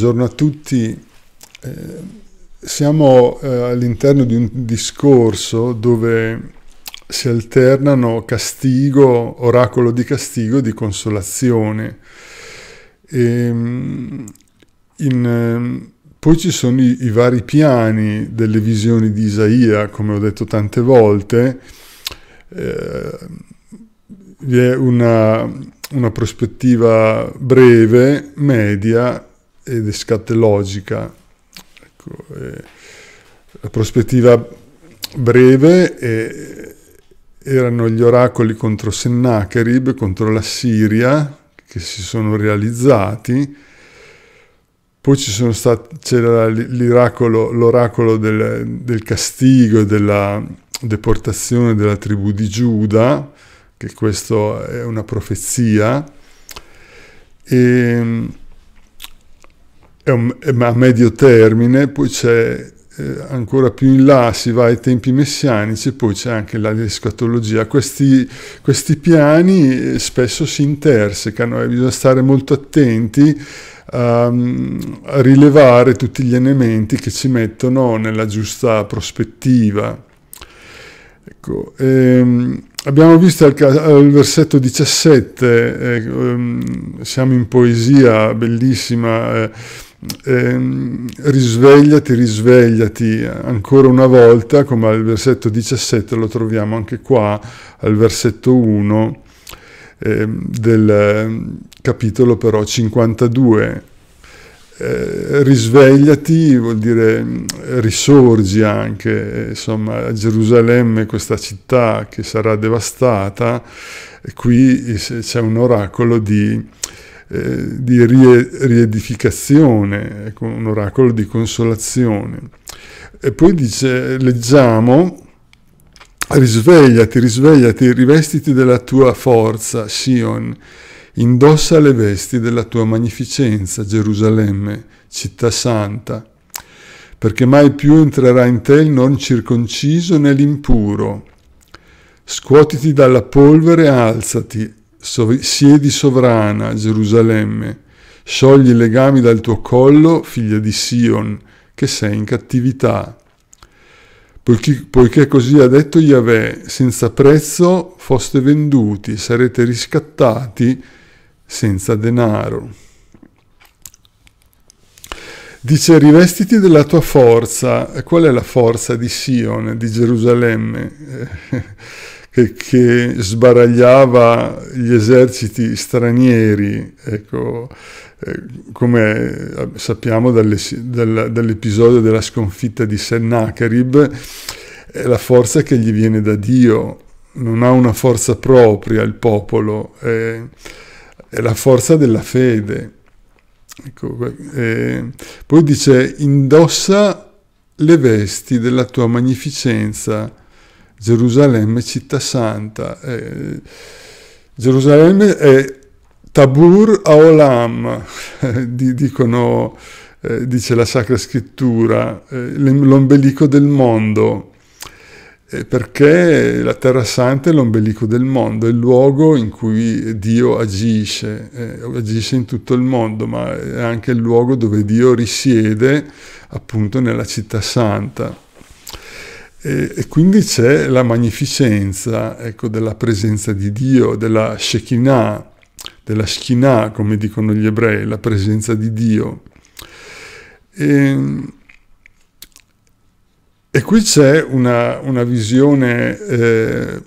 Buongiorno a tutti. Eh, siamo eh, all'interno di un discorso dove si alternano castigo, oracolo di castigo e di consolazione. E, ehm, in, ehm, poi ci sono i, i, vari piani delle visioni di Isaia, come ho detto tante volte. Eh, vi è una, una prospettiva breve, media ed escatologica. Ecco, eh, la prospettiva breve eh, erano gli oracoli contro Sennacherib, contro la Siria, che si sono realizzati. Poi stati, c'era l'oracolo del, del castigo e della deportazione della tribù di Giuda, che questa è una profezia. E, ehm, a medio termine, poi c'è eh, ancora più in là si va ai tempi messianici, poi c'è anche la escatologia. Questi, questi piani eh, spesso si intersecano e bisogna stare molto attenti um, a rilevare tutti gli elementi che ci mettono nella giusta prospettiva. Ecco, ehm, abbiamo visto al, al versetto 17, eh, ehm, siamo in poesia bellissima eh, eh, risvegliati, risvegliati ancora una volta, come al versetto 17 lo troviamo anche qua, al versetto 1 eh, del capitolo però 52. Eh, risvegliati vuol dire mm, risorgi anche, insomma, a Gerusalemme, questa città che sarà devastata, e qui eh, c'è un oracolo di eh, di rie- riedificazione, ecco, un oracolo di consolazione. E poi dice, leggiamo, risvegliati, risvegliati, rivestiti della tua forza, Sion, indossa le vesti della tua magnificenza, Gerusalemme, città santa, perché mai più entrerà in te il non circonciso né l'impuro. Scuotiti dalla polvere e alzati, Sov- siedi sovrana, Gerusalemme, sciogli i legami dal tuo collo, figlia di Sion, che sei in cattività. Poiché, poiché così ha detto Yahweh, senza prezzo foste venduti, sarete riscattati senza denaro. Dice, rivestiti della tua forza. Qual è la forza di Sion, di Gerusalemme? che, che sbaragliava gli eserciti stranieri, ecco, eh, come eh, sappiamo dall'episodio della sconfitta di Sennacherib, è la forza che gli viene da Dio, non ha una forza propria il popolo, è, è la forza della fede. Ecco, eh, poi dice, indossa le vesti della tua magnificenza Gerusalemme città santa. Eh, Gerusalemme è Tabur Aolam, dicono, eh, dice la Sacra Scrittura, eh, l'ombelico del mondo, eh, perché la Terra Santa è l'ombelico del mondo, è il luogo in cui Dio agisce, eh, agisce in tutto il mondo, ma è anche il luogo dove Dio risiede appunto nella città santa. E, e quindi c'è la magnificenza ecco, della presenza di Dio, della Shekinah, della Shekinah, come dicono gli ebrei, la presenza di Dio. E, ehm, e qui c'è una, una visione eh,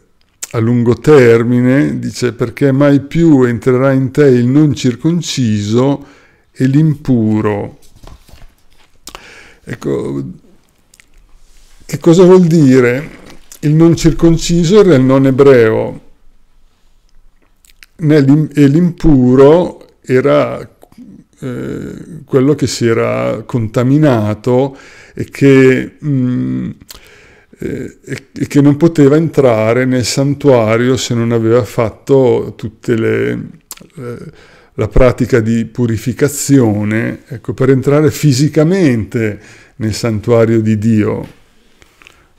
a lungo termine, dice perché mai più entrerà in te il non circonciso e l'impuro. Ecco, che cosa vuol dire? Il non circonciso era il non ebreo e l'impuro era eh, quello che si era contaminato e che, mm, eh, e che, non poteva entrare nel santuario se non aveva fatto tutte le... la pratica di purificazione, ecco, per entrare fisicamente nel santuario di Dio.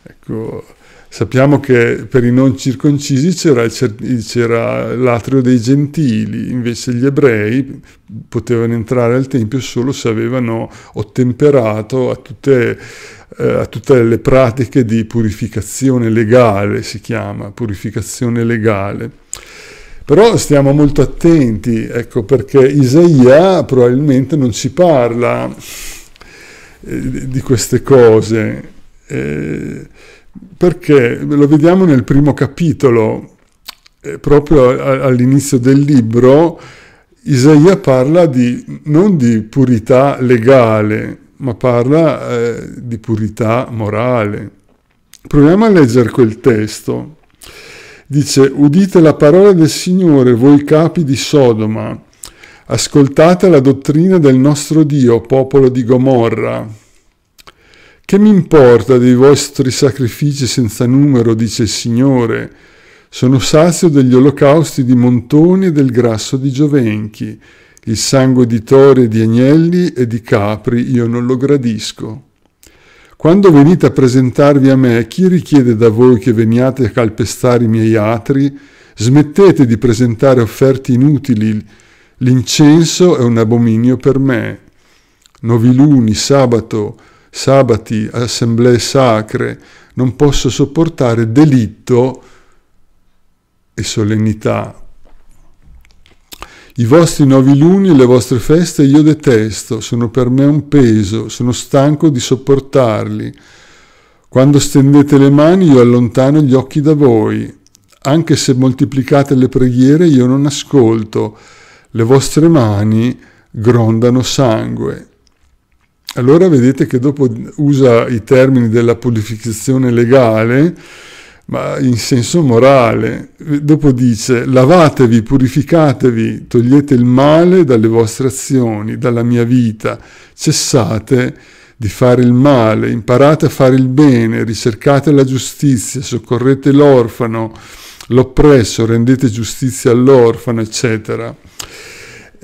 Ecco, sappiamo che per i non circoncisi c'era, c'era l'atrio dei gentili, invece gli ebrei potevano entrare al Tempio solo se avevano ottemperato a tutte, eh, a tutte le pratiche di purificazione legale, si chiama, purificazione legale. Però stiamo molto attenti, ecco, perché Isaia probabilmente non ci parla eh, di queste cose, eh, perché lo vediamo nel primo capitolo, eh, proprio a, all'inizio del libro, Isaia parla di, non di purità legale, ma parla eh, di purità morale. Proviamo a leggere quel testo. Dice, udite la parola del Signore, voi capi di Sodoma, ascoltate la dottrina del nostro Dio, popolo di Gomorra. Che mi importa dei vostri sacrifici senza numero, dice il Signore? Sono sazio degli olocausti di montoni e del grasso di giovenchi. Il sangue di tori e di agnelli e di capri io non lo gradisco. Quando venite a presentarvi a me, chi richiede da voi che veniate a calpestare i miei atri? Smettete di presentare offerte inutili. L'incenso è un abominio per me. Noviluni, sabato, sabati, assemblee sacre, non posso sopportare delitto e solennità. I vostri noviluni e le vostre feste io detesto, sono per me un peso, sono stanco di sopportarli. Quando stendete le mani io allontano gli occhi da voi. Anche se moltiplicate le preghiere io non ascolto. Le vostre mani grondano sangue allora vedete che dopo usa i termini della purificazione legale, ma in senso morale. Dopo dice lavatevi, purificatevi, togliete il male dalle vostre azioni, dalla mia vita, cessate di fare il male, imparate a fare il bene, ricercate la giustizia, soccorrete l'orfano, l'oppresso, rendete giustizia all'orfano, eccetera.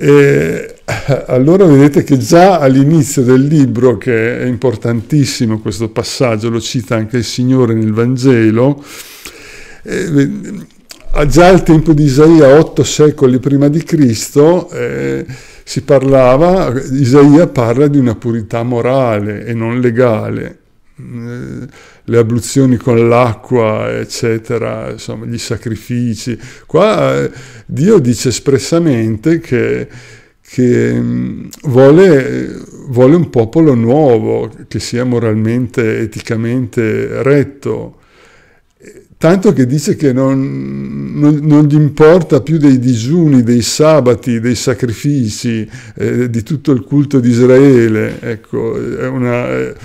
E eh, allora vedete che già all'inizio del libro, che è importantissimo questo passaggio, lo cita anche il Signore nel Vangelo, eh, già al tempo di Isaia, otto secoli prima di Cristo, eh, si parlava, Isaia parla di una purità morale e non legale le abluzioni con l'acqua, eccetera, insomma, gli sacrifici. Qua eh, Dio dice espressamente che, che mm, vuole, vuole, un popolo nuovo, che sia moralmente, eticamente retto. Tanto che dice che non, non, non gli importa più dei digiuni, dei sabati, dei sacrifici, eh, di tutto il culto di Israele. Ecco, è una... Eh,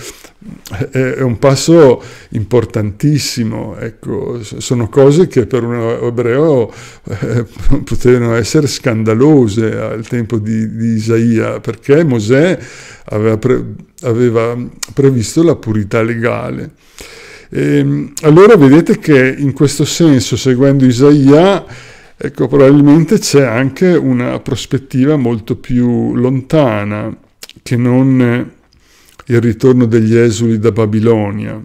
è un passo importantissimo, ecco, sono cose che per un ebreo eh, potevano essere scandalose al tempo di, di Isaia, perché Mosè aveva, pre, aveva previsto la purità legale. E, ehm, allora vedete che in questo senso, seguendo Isaia, ecco, probabilmente c'è anche una prospettiva molto più lontana che non il ritorno degli esuli da Babilonia.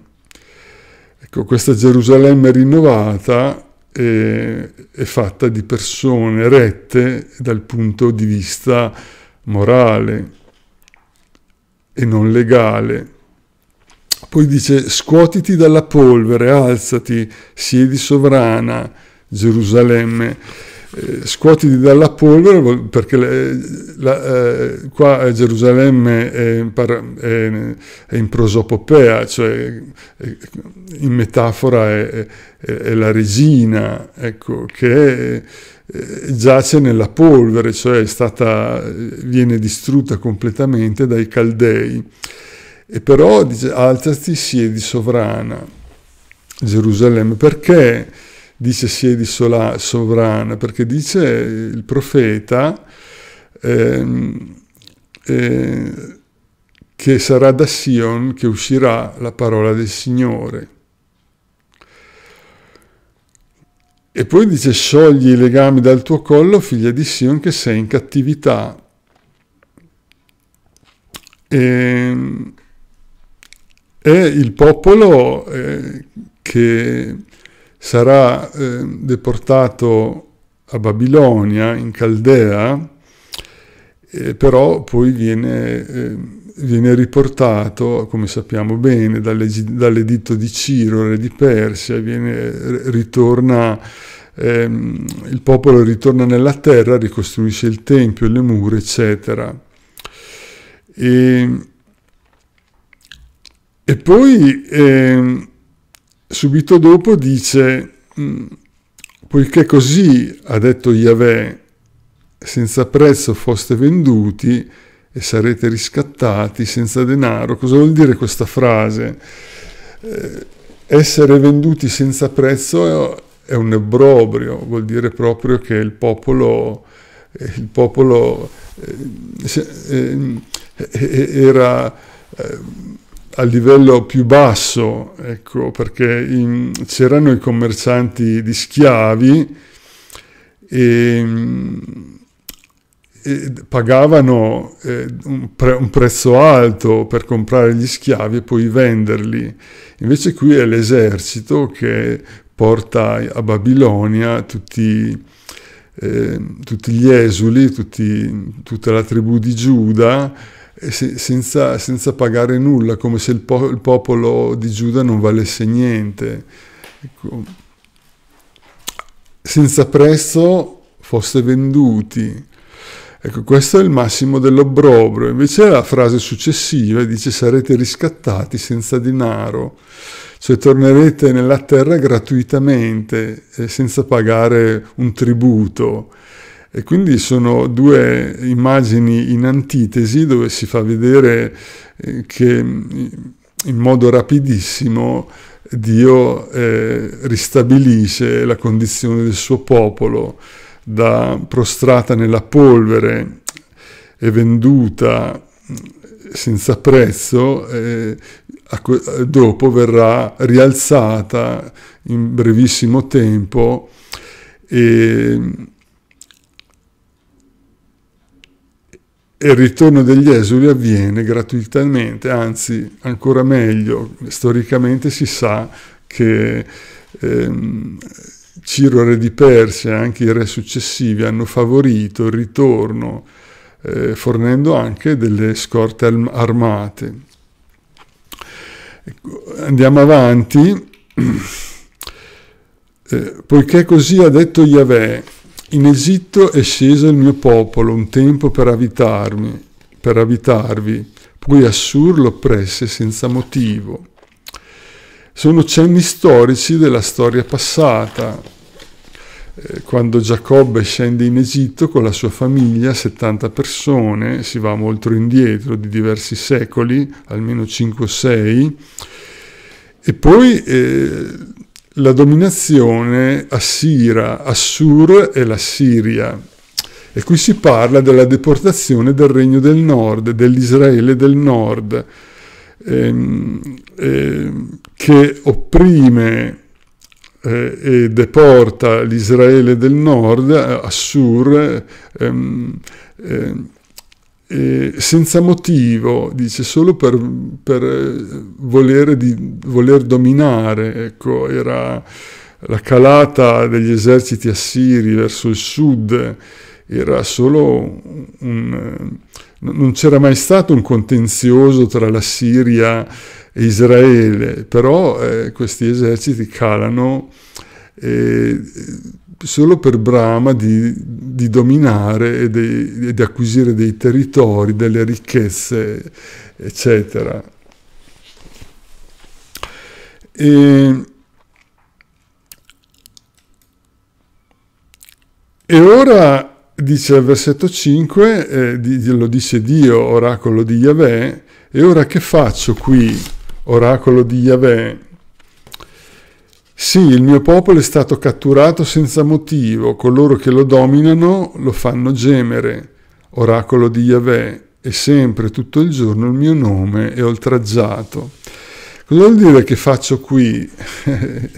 Ecco, questa Gerusalemme rinnovata è, eh, è fatta di persone rette dal punto di vista morale e non legale. Poi dice, scuotiti dalla polvere, alzati, siedi sovrana, Gerusalemme. Eh, scuotiti dalla polvere perché le, la, eh, qua a Gerusalemme è, par, è, è in prosopopea, cioè è, eh, in metafora è, la regina, ecco, che eh, giace nella polvere, cioè stata, viene distrutta completamente dai caldei. E però dice, alzati, siedi sovrana, Gerusalemme, perché? dice siedi sola, sovrana, perché dice il profeta ehm, eh, che sarà da Sion che uscirà la parola del Signore. E poi dice sciogli i legami dal tuo collo, figlia di Sion, che sei in cattività. E, ehm, è il popolo eh, che sarà eh, deportato a Babilonia, in Caldea, eh, però poi viene, eh, viene, riportato, come sappiamo bene, dalle, dall'editto di Ciro, re di Persia, viene, ritorna, ehm, il popolo ritorna nella terra, ricostruisce il tempio, le mura, eccetera. E, e poi... Ehm, subito dopo dice, mm, poiché così ha detto Yahweh, senza prezzo foste venduti e sarete riscattati senza denaro. Cosa vuol dire questa frase? Eh, essere venduti senza prezzo è un obbrobrio, vuol dire proprio che il popolo, il popolo eh, eh, eh era... Eh, al livello più basso, ecco, perché c'erano i commercianti di schiavi e, e pagavano eh, un, pre, un, prezzo alto per comprare gli schiavi e poi venderli. Invece qui è l'esercito che porta a Babilonia tutti, eh, tutti gli esuli, tutti, tutta la tribù di Giuda, eh, senza, senza, pagare nulla, come se il, po- il, popolo di Giuda non valesse niente, ecco. senza prezzo fosse venduti. Ecco, questo è il massimo dell'obbrobrio. Invece la frase successiva dice sarete riscattati senza denaro, cioè tornerete nella terra gratuitamente, eh, senza pagare un tributo. E quindi sono due immagini in antitesi dove si fa vedere eh, che mm, in modo rapidissimo Dio eh, ristabilisce la condizione del suo popolo da prostrata nella polvere e venduta mm, senza prezzo, eh, dopo verrà rialzata in brevissimo tempo e mm, il ritorno degli esuli avviene gratuitamente, anzi ancora meglio, storicamente si sa che ehm, Ciro re di Persia e anche i re successivi hanno favorito il ritorno eh, fornendo anche delle scorte armate. Ecco, andiamo avanti. Eh, poiché così ha detto Yahweh, in Egitto è sceso il mio popolo un tempo per abitarmi, per abitarvi, poi Assur lo oppresse senza motivo. Sono cenni storici della storia passata, eh, quando Giacobbe scende in Egitto con la sua famiglia, 70 persone, si va molto indietro di diversi secoli, almeno 5 o 6, e poi eh, la dominazione assira, Assur e la Siria. E qui si parla della deportazione del Regno del Nord, dell'Israele del Nord, ehm, ehm, che opprime eh, e deporta l'Israele del Nord, Assur, ehm, ehm eh, senza motivo, dice, solo per, per eh, volere di, voler dominare. Ecco, era la calata degli eserciti assiri verso il sud, era solo un... Eh, non c'era mai stato un contenzioso tra la Siria e Israele, però eh, questi eserciti calano eh, solo per Brahma di, di dominare e di, e di acquisire dei territori, delle ricchezze, eccetera. E, e ora dice il versetto 5, eh, di, lo dice Dio, oracolo di Yahweh, e ora che faccio qui, oracolo di Yahweh? Sì, il mio popolo è stato catturato senza motivo, coloro che lo dominano lo fanno gemere, oracolo di Yahweh, e sempre tutto il giorno il mio nome è oltraggiato. Cosa vuol dire che faccio qui?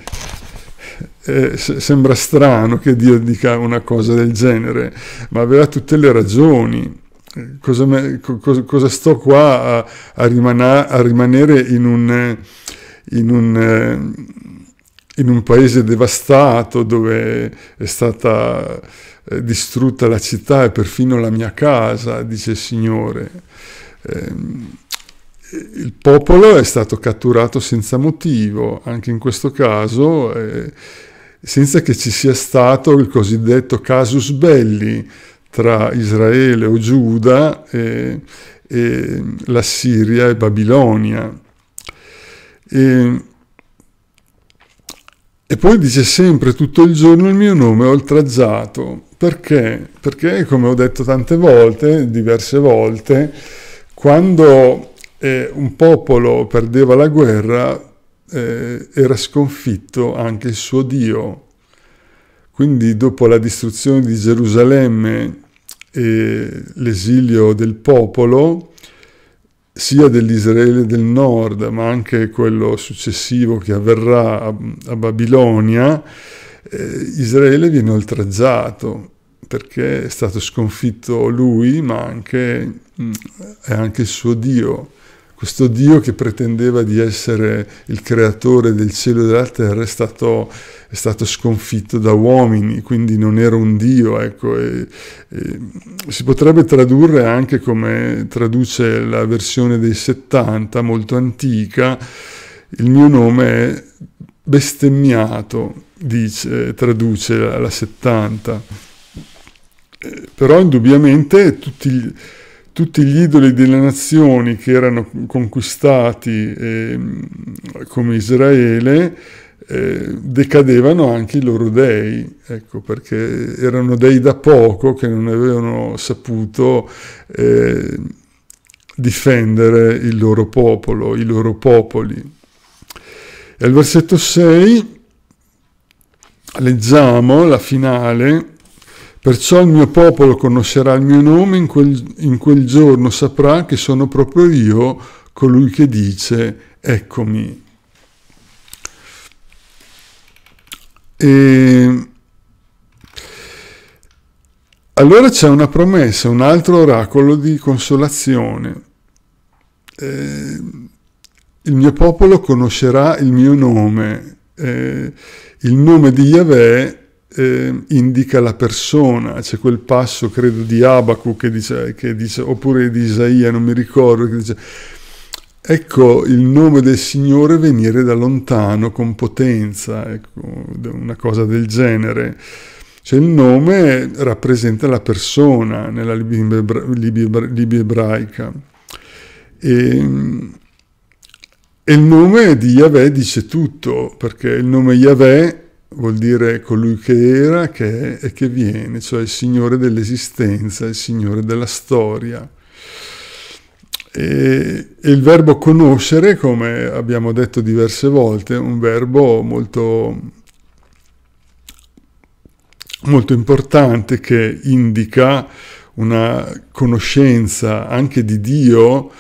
eh, sembra strano che Dio dica una cosa del genere, ma aveva tutte le ragioni. Cosa, me, cosa, cosa sto qua a, a, rimana, a, rimanere in un... In un eh, in un paese devastato dove è stata eh, distrutta la città e perfino la mia casa, dice il Signore. Ehm, il popolo è stato catturato senza motivo, anche in questo caso, eh, senza che ci sia stato il cosiddetto casus belli tra Israele o Giuda e, eh, e la Siria e Babilonia. E, e poi dice sempre tutto il giorno il mio nome oltraggiato. Perché? Perché, come ho detto tante volte, diverse volte, quando eh, un popolo perdeva la guerra eh, era sconfitto anche il suo Dio. Quindi dopo la distruzione di Gerusalemme e l'esilio del popolo, sia dell'Israele del nord, ma anche quello successivo che avverrà a, a Babilonia, eh, Israele viene oltraggiato perché è stato sconfitto lui, ma anche, mh, mm, è anche il suo Dio questo Dio che pretendeva di essere il creatore del cielo e della terra è stato, è stato sconfitto da uomini, quindi non era un Dio. Ecco, e, e si potrebbe tradurre anche come traduce la versione dei 70, molto antica, il mio nome è bestemmiato, dice, traduce la, la 70. Eh, però indubbiamente tutti... Gli, tutti gli idoli delle nazioni che erano conquistati eh, come Israele eh, decadevano anche i loro dei, ecco, perché erano dei da poco che non avevano saputo eh, difendere il loro popolo, i loro popoli. E al versetto 6 leggiamo la finale Perciò il mio popolo conoscerà il mio nome, in quel, in quel giorno saprà che sono proprio io colui che dice eccomi. E allora c'è una promessa, un altro oracolo di consolazione. Eh, il mio popolo conoscerà il mio nome. Eh, il nome di Yahweh eh, indica la persona, c'è quel passo, credo, di Abacu che dice, che dice, oppure di Isaia, non mi ricordo, che dice, ecco il nome del Signore venire da lontano con potenza, ecco, una cosa del genere. Cioè il nome rappresenta la persona nella Libia, ebraica. E, ehm, e il nome di Yahweh dice tutto, perché il nome Yahweh vuol dire colui che era, che è e che viene, cioè il Signore dell'esistenza, il Signore della storia. E, il verbo conoscere, come abbiamo detto diverse volte, è un verbo molto, molto importante che indica una conoscenza anche di Dio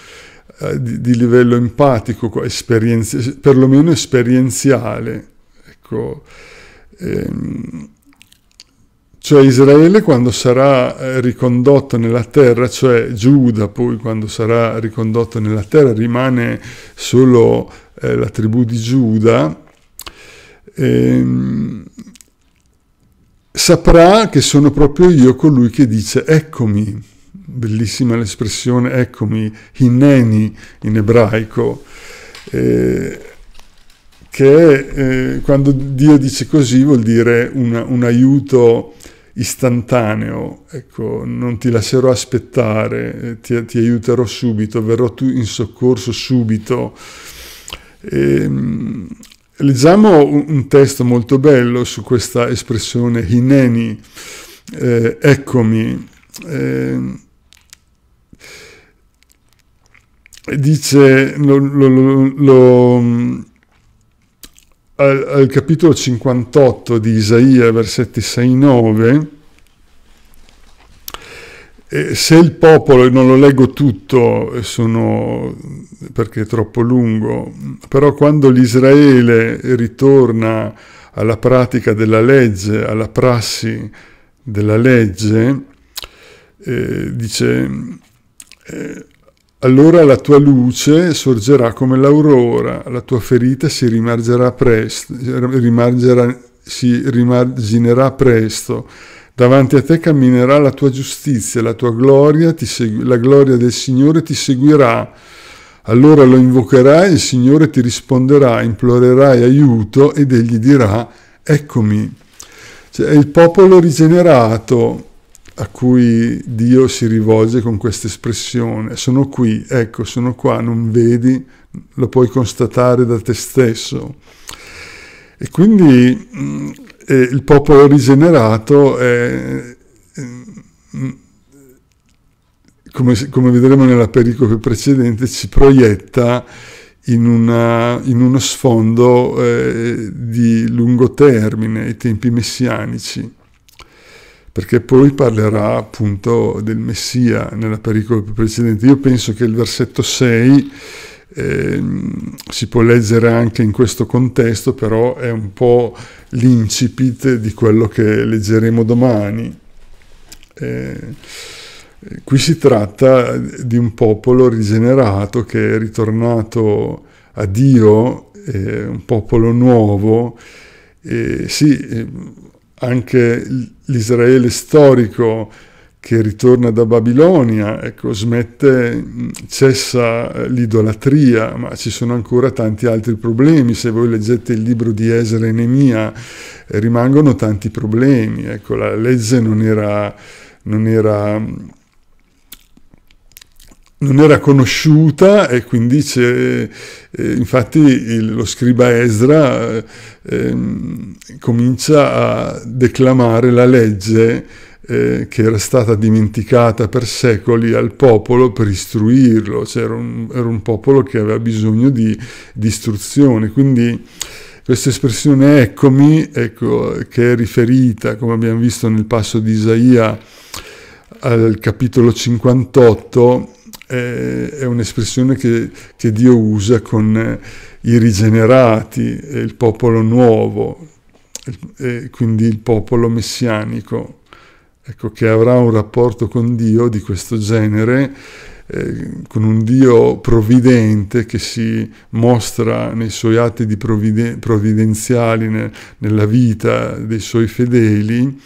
eh, di, di, livello empatico, esperienzi- perlomeno esperienziale. Ecco Ehm, cioè Israele quando sarà eh, ricondotto nella terra, cioè Giuda poi quando sarà ricondotto nella terra, rimane solo eh, la tribù di Giuda, ehm, saprà che sono proprio io colui che dice eccomi, bellissima l'espressione eccomi, hinneni in ebraico. Eh, che eh, quando Dio dice così vuol dire un, un aiuto istantaneo, ecco, non ti lascerò aspettare, eh, ti, ti, aiuterò subito, verrò tu in soccorso subito. E, ehm, leggiamo un, un, testo molto bello su questa espressione hineni, eh, eccomi. Eh, dice, lo, lo, lo, lo al, al capitolo 58 di Isaia, versetti 6-9, eh, se il popolo, non lo leggo tutto eh, sono, perché è troppo lungo, però quando l'Israele ritorna alla pratica della legge, alla prassi della legge, eh, dice eh, allora la tua luce sorgerà come l'aurora, la tua ferita si rimargerà presto, rimargerà, si rimarginerà presto. Davanti a te camminerà la tua giustizia, la tua gloria, segu- la gloria del Signore ti seguirà. Allora lo invocherai, il Signore ti risponderà, implorerai aiuto ed egli dirà, eccomi. Cioè, è il popolo rigenerato, a cui Dio si rivolge con questa espressione, sono qui, ecco, sono qua, non vedi, lo puoi constatare da te stesso. E quindi eh, il popolo rigenerato è, eh, come, come, vedremo nella pericope precedente, ci proietta in, una, in uno sfondo eh, di lungo termine, i tempi messianici perché poi parlerà appunto del Messia nella pericola precedente. Io penso che il versetto 6 eh, si può leggere anche in questo contesto, però è un po' l'incipit di quello che leggeremo domani. Eh, qui si tratta di un popolo rigenerato che è ritornato a Dio, eh, un popolo nuovo, e sì, anche Il, l'Israele storico che ritorna da Babilonia, ecco, smette, cessa eh, l'idolatria, ma ci sono ancora tanti altri problemi. Se voi leggete il libro di Esra e Nemia, eh, rimangono tanti problemi. Ecco, la legge non era, non era non era conosciuta e quindi eh, infatti il, lo scriba Esra eh, ehm, comincia a declamare la legge eh, che era stata dimenticata per secoli al popolo per istruirlo, cioè era un, era un popolo che aveva bisogno di, di istruzione, quindi questa espressione eccomi, ecco, che è riferita, come abbiamo visto nel passo di Isaia al capitolo 58, è un'espressione che, che, Dio usa con eh, i rigenerati, il popolo nuovo, quindi il popolo messianico, ecco, che avrà un rapporto con Dio di questo genere, eh, con un Dio provvidente che si mostra nei suoi atti di provvidenziali ne- nella vita dei suoi fedeli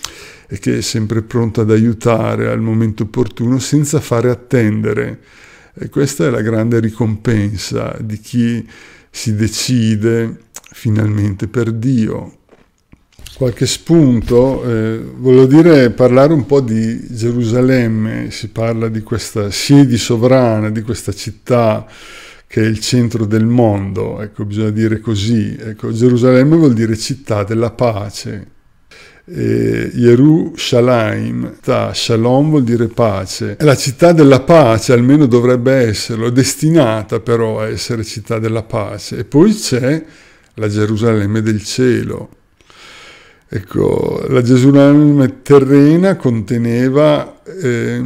e che è sempre pronta ad aiutare al momento opportuno senza fare attendere. E questa è la grande ricompensa di chi si decide finalmente per Dio. Qualche spunto, eh, volevo dire parlare un po' di Gerusalemme, si parla di questa siedi sovrana, di questa città che è il centro del mondo, ecco, bisogna dire così. Ecco, Gerusalemme vuol dire città della pace, eh, Yerushalayim, Shalom vuol dire pace, è la città della pace, almeno dovrebbe esserlo, è destinata però a essere città della pace. E poi c'è la Gerusalemme del cielo. Ecco, la Gerusalemme terrena conteneva eh,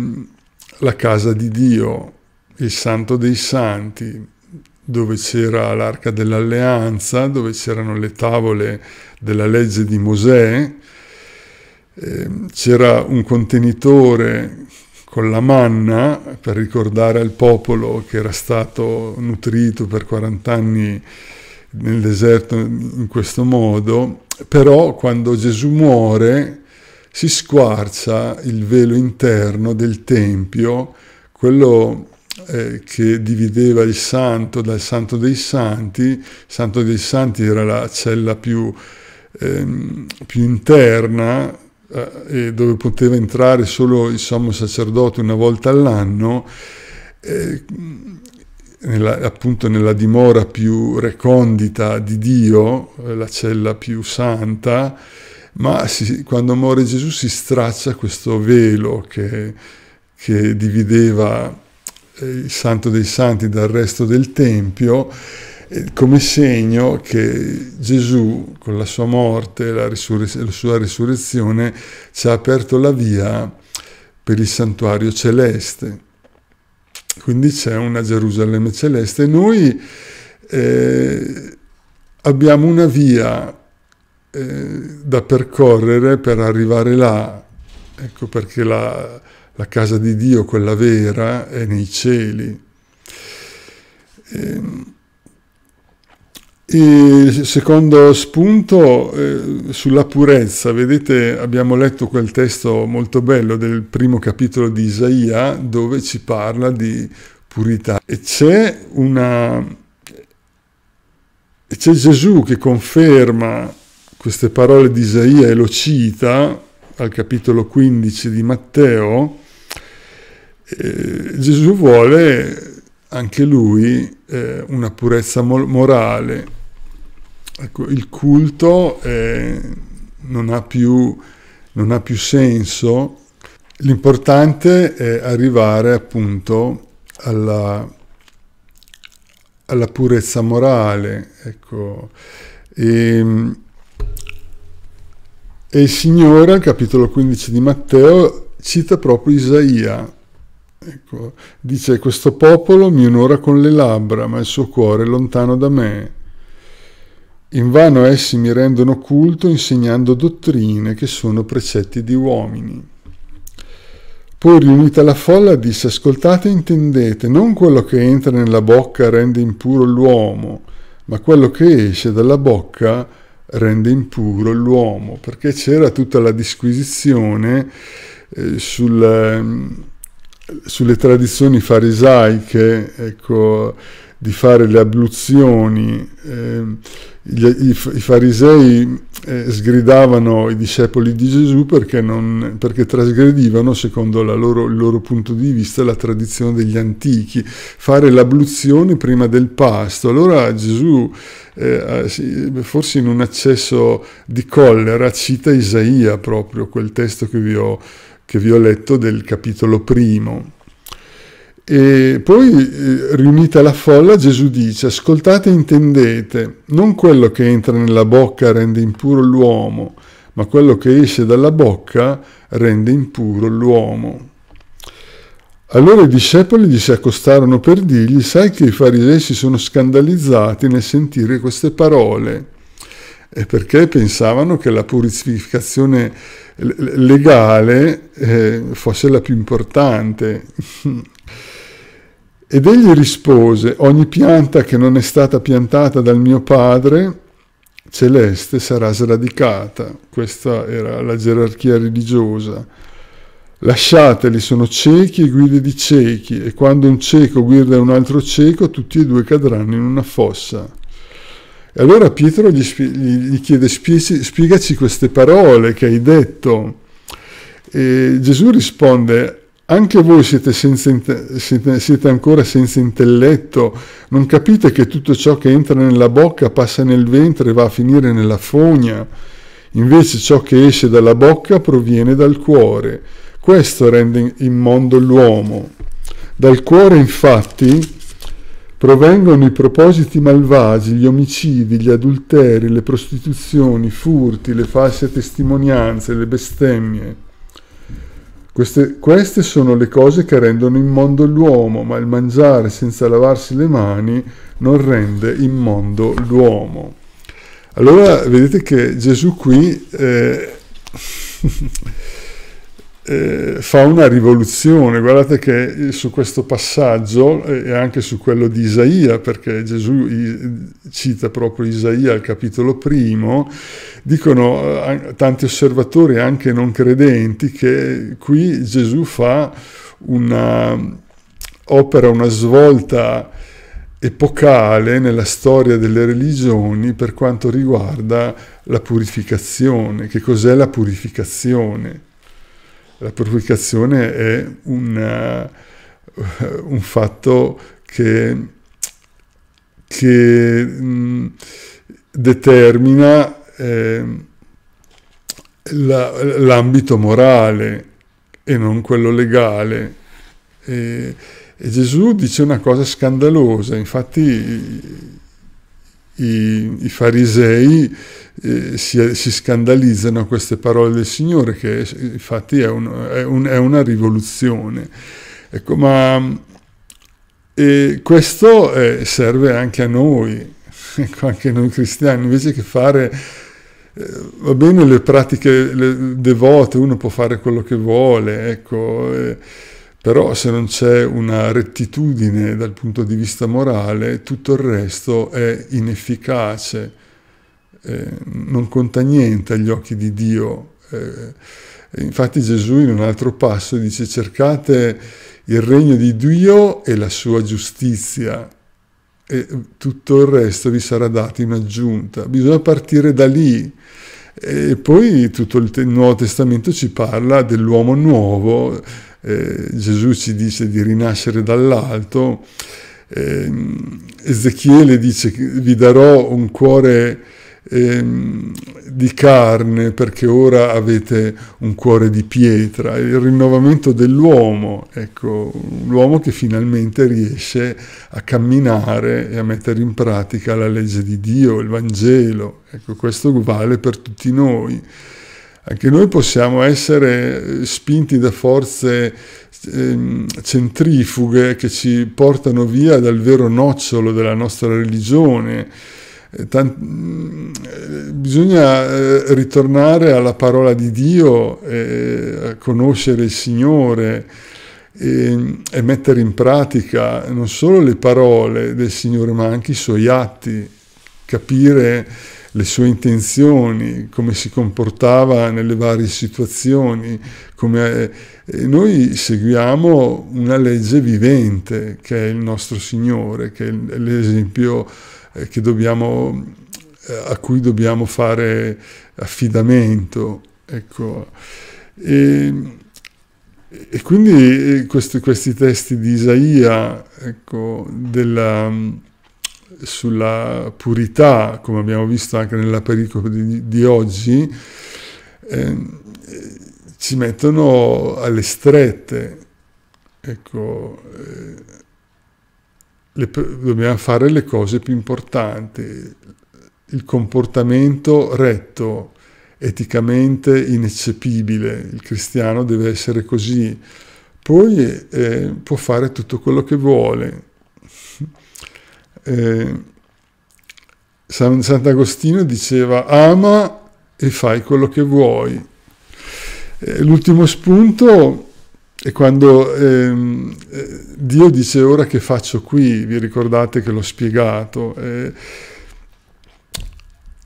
la casa di Dio, il santo dei santi, dove c'era l'arca dell'alleanza, dove c'erano le tavole della legge di Mosè, Ehm, c'era un contenitore con la manna per ricordare al popolo che era stato nutrito per 40 anni nel deserto in questo modo, però quando Gesù muore si squarcia il velo interno del Tempio, quello eh, che divideva il santo dal santo dei santi, il santo dei santi era la cella più, ehm, più interna, eh, dove poteva entrare solo il sommo sacerdote una volta all'anno, eh, nella, appunto nella dimora più recondita di Dio, eh, la cella più santa, ma si, quando muore Gesù si straccia questo velo che, che divideva eh, il santo dei santi dal resto del Tempio come segno che Gesù con la sua morte, la, risurre- la sua risurrezione, ci ha aperto la via per il santuario celeste. Quindi c'è una Gerusalemme celeste. Noi eh, abbiamo una via eh, da percorrere per arrivare là. Ecco perché la, la casa di Dio, quella vera, è nei cieli. Eh, il secondo spunto eh, sulla purezza, vedete abbiamo letto quel testo molto bello del primo capitolo di Isaia dove ci parla di purità e c'è una... c'è Gesù che conferma queste parole di Isaia e lo cita al capitolo 15 di Matteo, eh, Gesù vuole anche lui eh, una purezza morale Ecco, il culto eh, non, ha più, non, ha più, senso, l'importante è arrivare appunto alla, alla purezza morale. Ecco. E, ehm, e il Signore, al capitolo 15 di Matteo, cita proprio Isaia. Ecco, dice, questo popolo mi onora con le labbra, ma il suo cuore è lontano da me. Invano essi mi rendono culto insegnando dottrine che sono precetti di uomini. Poi riunita la folla disse, ascoltate e intendete, non quello che entra nella bocca rende impuro l'uomo, ma quello che esce dalla bocca rende impuro l'uomo, perché c'era tutta la disquisizione eh, sul, eh, sulle tradizioni farisaiche, ecco, di fare le abluzioni. Eh, gli, i, i, farisei eh, sgridavano i discepoli di Gesù perché, non, perché trasgredivano, secondo loro, il loro punto di vista, la tradizione degli antichi, fare l'abluzione prima del pasto. Allora Gesù, eh, eh forse in un accesso di collera, cita Isaia proprio, quel testo che vi ho, che vi ho letto del capitolo primo. E poi, eh, riunita la folla, Gesù dice, ascoltate e intendete, non quello che entra nella bocca rende impuro l'uomo, ma quello che esce dalla bocca rende impuro l'uomo. Allora i discepoli gli si accostarono per dirgli, sai che i farisei si sono scandalizzati nel sentire queste parole, e perché pensavano che la purificazione legale eh, fosse la più importante. Ed egli rispose, ogni pianta che non è stata piantata dal mio Padre celeste sarà sradicata. Questa era la gerarchia religiosa. Lasciateli, sono ciechi e guide di ciechi, e quando un cieco guida un altro cieco, tutti e due cadranno in una fossa. E allora Pietro gli, gli chiede, spiegaci queste parole che hai detto. E Gesù risponde, anche voi siete, senza, siete, ancora senza intelletto, non capite che tutto ciò che entra nella bocca passa nel ventre e va a finire nella fogna. Invece ciò che esce dalla bocca proviene dal cuore. Questo rende immondo l'uomo. Dal cuore infatti provengono i propositi malvagi, gli omicidi, gli adulteri, le prostituzioni, i furti, le false testimonianze, le bestemmie. Queste, queste sono le cose che rendono immondo l'uomo, ma il mangiare senza lavarsi le mani non rende immondo l'uomo. Allora vedete che Gesù qui... Eh, eh, fa una rivoluzione. Guardate che su questo passaggio eh, e anche su quello di Isaia, perché Gesù cita proprio Isaia al capitolo primo, dicono eh, tanti osservatori, anche non credenti, che qui Gesù fa una opera una svolta epocale nella storia delle religioni per quanto riguarda la purificazione. Che cos'è la purificazione? la purificazione è un, uh, un fatto che, che mm, determina eh, la, l'ambito morale e non quello legale. E, e Gesù dice una cosa scandalosa, infatti i, i farisei eh, si, si, scandalizzano a queste parole del Signore, che infatti è, un, è, un, è una rivoluzione. Ecco, ma questo eh, serve anche a noi, ecco, anche noi cristiani, invece che fare eh, va bene le pratiche le devote, uno può fare quello che vuole, ecco, eh, però se non c'è una rettitudine dal punto di vista morale, tutto il resto è inefficace, eh, non conta niente agli occhi di Dio. Eh, infatti Gesù in un altro passo dice cercate il regno di Dio e la sua giustizia e tutto il resto vi sarà dato in aggiunta. Bisogna partire da lì. E poi tutto il, te- Nuovo Testamento ci parla dell'uomo nuovo, eh, Gesù ci dice di rinascere dall'alto, eh, Ezechiele dice che vi darò un cuore ehm, di carne perché ora avete un cuore di pietra, il rinnovamento dell'uomo, ecco, l'uomo che finalmente riesce a camminare e a mettere in pratica la legge di Dio, il Vangelo, ecco, questo vale per tutti noi. Anche noi possiamo essere spinti da forze ehm, centrifughe che ci portano via dal vero nocciolo della nostra religione, eh, Tant- mm, bisogna eh, ritornare alla parola di Dio, eh, a conoscere il Signore e, e, mettere in pratica non solo le parole del Signore, ma anche i suoi atti, capire le sue intenzioni, come si comportava nelle varie situazioni. Come, eh, noi seguiamo una legge vivente che è il nostro Signore, che è l'esempio eh, dobbiamo, eh, a cui dobbiamo fare affidamento. Ecco. E, e quindi eh, questi, questi, testi di Isaia ecco, della, sulla purità, come abbiamo visto anche nella pericope di, di oggi, eh, ci mettono alle strette. Ecco, eh, le, dobbiamo fare le cose più importanti. Il comportamento retto, eticamente ineccepibile, il cristiano deve essere così. Poi eh, può fare tutto quello che vuole. Eh, San, Sant'Agostino diceva ama e fai quello che vuoi. Eh, l'ultimo spunto e quando ehm, eh, Dio dice ora che faccio qui, vi ricordate che l'ho spiegato, eh,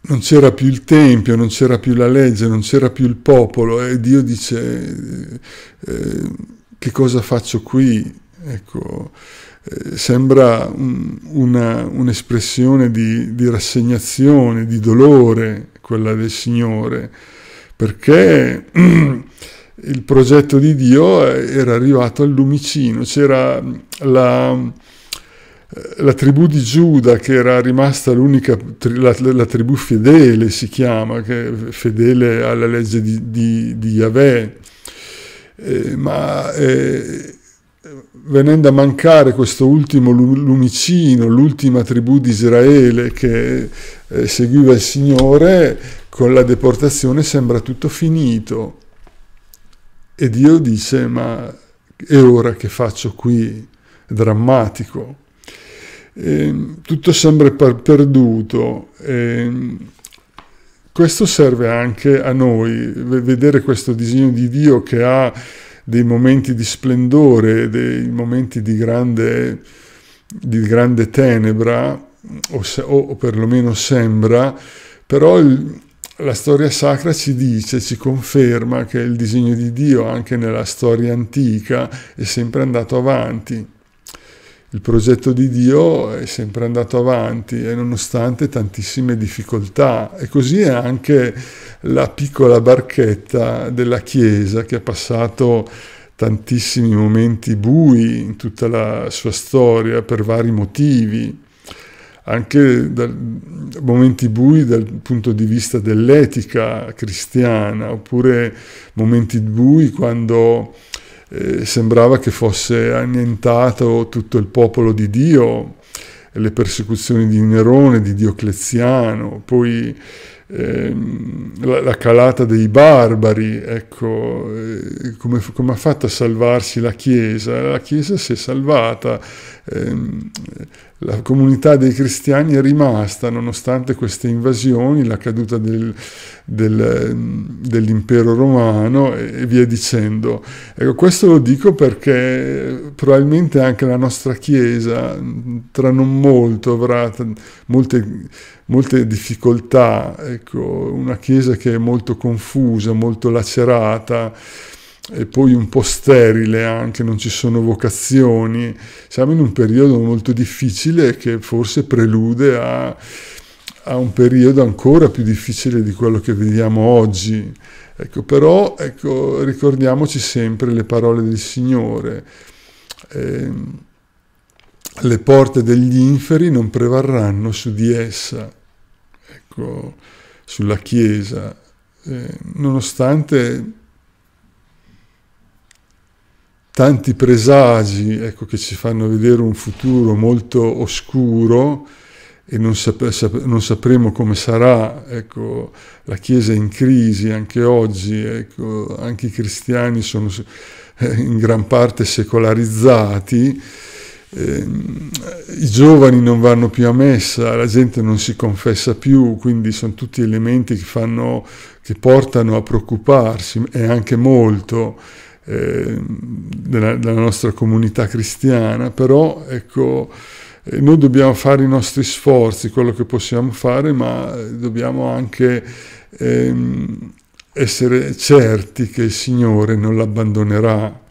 non c'era più il Tempio, non c'era più la legge, non c'era più il popolo e Dio dice eh, eh che cosa faccio qui? Ecco, eh, sembra un, una, un'espressione di, di rassegnazione, di dolore quella del Signore, perché... il progetto di Dio eh, era arrivato al lumicino, c'era mm, la, eh, la tribù di Giuda che era rimasta l'unica, la, la, tribù fedele si chiama, che fedele alla legge di, di, di Yahweh, eh, ma eh, venendo a mancare questo ultimo lumicino, l'ultima tribù di Israele che eh, seguiva il Signore, con la deportazione sembra tutto finito. E Dio dice, ma è ora che faccio qui, drammatico. E, ehm, tutto sembra perduto. E, ehm, questo serve anche a noi, vedere questo disegno di Dio che ha dei momenti di splendore, dei momenti di grande, di grande tenebra, o, se, o perlomeno sembra, però il, la storia sacra ci dice, ci conferma che il disegno di Dio anche nella storia antica è sempre andato avanti. Il progetto di Dio è sempre andato avanti e nonostante tantissime difficoltà e così è anche la piccola barchetta della Chiesa che ha passato tantissimi momenti bui in tutta la sua storia per vari motivi anche da momenti bui dal punto di vista dell'etica cristiana, oppure momenti bui quando eh, sembrava che fosse annientato tutto il popolo di Dio, le persecuzioni di Nerone, di Diocleziano, poi eh, la, la, calata dei barbari, ecco, eh, come, come, ha fatto a salvarsi la Chiesa? La Chiesa si è salvata, eh, la comunità dei cristiani è rimasta nonostante queste invasioni, la caduta del, del, dell'impero romano e via dicendo. Ecco, questo lo dico perché probabilmente anche la nostra Chiesa tra non molto avrà molte, molte difficoltà, ecco, una Chiesa che è molto confusa, molto lacerata e poi un po' sterile anche, non ci sono vocazioni. Siamo in un periodo molto difficile che forse prelude a, a un periodo ancora più difficile di quello che vediamo oggi. Ecco, però ecco, ricordiamoci sempre le parole del Signore. Eh, le porte degli inferi non prevarranno su di essa, ecco, sulla Chiesa, eh, nonostante tanti presagi ecco, che ci fanno vedere un futuro molto oscuro e non, sap- sap- non sapremo come sarà, ecco, la Chiesa è in crisi anche oggi, ecco, anche i cristiani sono eh, in gran parte secolarizzati, eh, i giovani non vanno più a messa, la gente non si confessa più, quindi sono tutti elementi che, fanno, che portano a preoccuparsi e anche molto eh, della, della, nostra comunità cristiana, però ecco, eh, noi dobbiamo fare i nostri sforzi, quello che possiamo fare, ma eh, dobbiamo anche ehm, essere certi che il Signore non l'abbandonerà,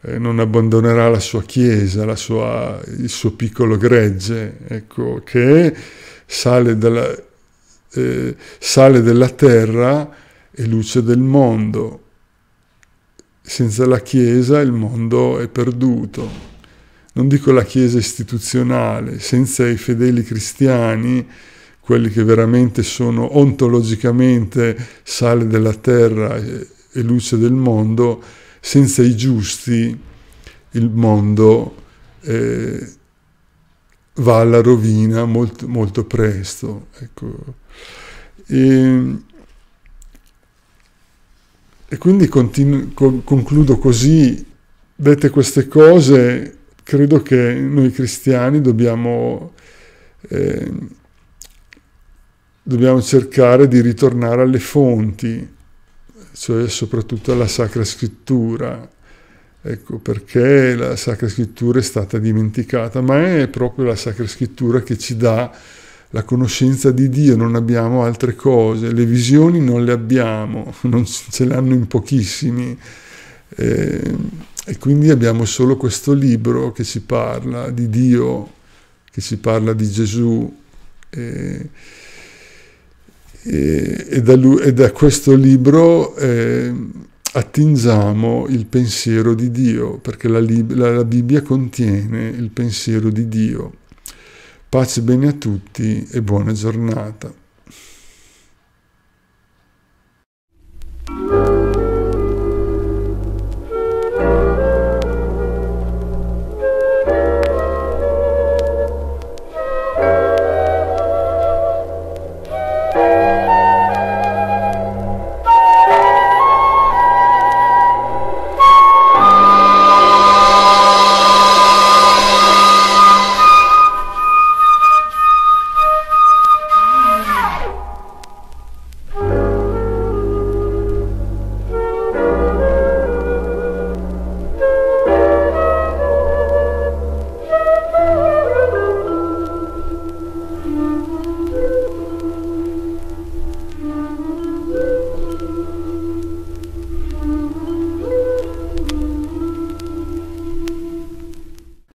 eh, non abbandonerà la sua Chiesa, la sua, il suo piccolo gregge, ecco, che sale dalla, eh, sale della terra e luce del mondo. Senza la Chiesa il mondo è perduto. Non dico la Chiesa istituzionale, senza i fedeli cristiani, quelli che veramente sono ontologicamente sale della terra e luce del mondo, senza i giusti il mondo eh, va alla rovina molto, molto presto. Ecco. E, ehm, e quindi continu- co- concludo così, dette queste cose, credo che noi cristiani dobbiamo, eh, dobbiamo cercare di ritornare alle fonti, cioè soprattutto alla Sacra Scrittura, Ecco perché la Sacra Scrittura è stata dimenticata, ma è proprio la Sacra Scrittura che ci dà la conoscenza di Dio, non abbiamo altre cose, le visioni non le abbiamo, non ce le hanno in pochissimi. Eh, e quindi abbiamo solo questo libro che ci parla di Dio, che ci parla di Gesù. Eh, e, e, da lui, e, da questo libro eh, attingiamo il pensiero di Dio, perché la, la, la Bibbia contiene il pensiero di Dio. Pace bene a tutti e buona giornata.